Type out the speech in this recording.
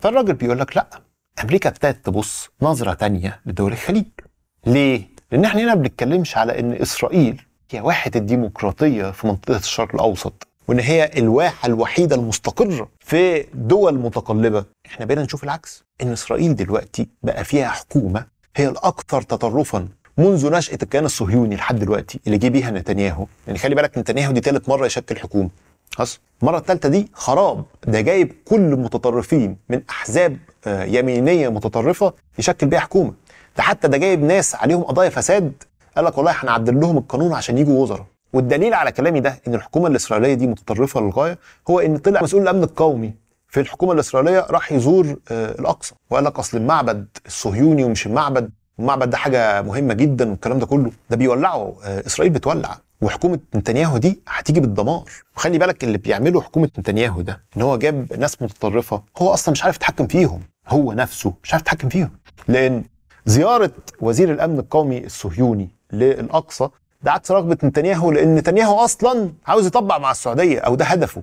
فالراجل بيقول لك لا امريكا ابتدت تبص نظره تانية لدول الخليج ليه لان احنا هنا بنتكلمش على ان اسرائيل هي واحد الديمقراطيه في منطقه الشرق الاوسط وان هي الواحه الوحيده المستقره في دول متقلبه احنا بقينا نشوف العكس ان اسرائيل دلوقتي بقى فيها حكومه هي الاكثر تطرفا منذ نشأة الكيان الصهيوني لحد دلوقتي اللي جه بيها نتنياهو يعني خلي بالك نتنياهو دي ثالث مرة يشكل حكومة حصل المره الثالثه دي خراب ده جايب كل المتطرفين من احزاب آه، يمينيه متطرفه يشكل بيها حكومه ده حتى ده جايب ناس عليهم قضايا فساد قال لك والله هنعدل لهم القانون عشان يجوا وزراء والدليل على كلامي ده ان الحكومه الاسرائيليه دي متطرفه للغايه هو ان طلع مسؤول الامن القومي في الحكومه الاسرائيليه راح يزور آه، الاقصى وقال لك اصل المعبد الصهيوني ومش المعبد المعبد ده حاجه مهمه جدا والكلام ده كله ده بيولعه آه، اسرائيل بتولع وحكومه نتنياهو دي هتيجي بالدمار وخلي بالك اللي بيعمله حكومه نتنياهو ده ان هو جاب ناس متطرفه هو اصلا مش عارف يتحكم فيهم هو نفسه مش عارف يتحكم فيهم لان زياره وزير الامن القومي الصهيوني للاقصى ده عكس رغبه نتنياهو لان نتنياهو اصلا عاوز يطبع مع السعوديه او ده هدفه